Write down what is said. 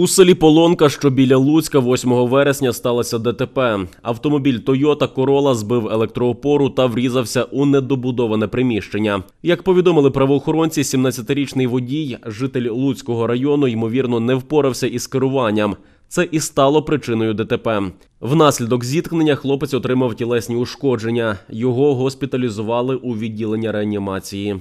У селі Полонка, що біля Луцька, 8 вересня сталося ДТП. Автомобіль Toyota Корола збив електроопору та врізався у недобудоване приміщення. Як повідомили правоохоронці, 17-річний водій, житель Луцького району, ймовірно, не впорався із керуванням. Це і стало причиною ДТП. Внаслідок зіткнення хлопець отримав тілесні ушкодження. Його госпіталізували у відділення реанімації.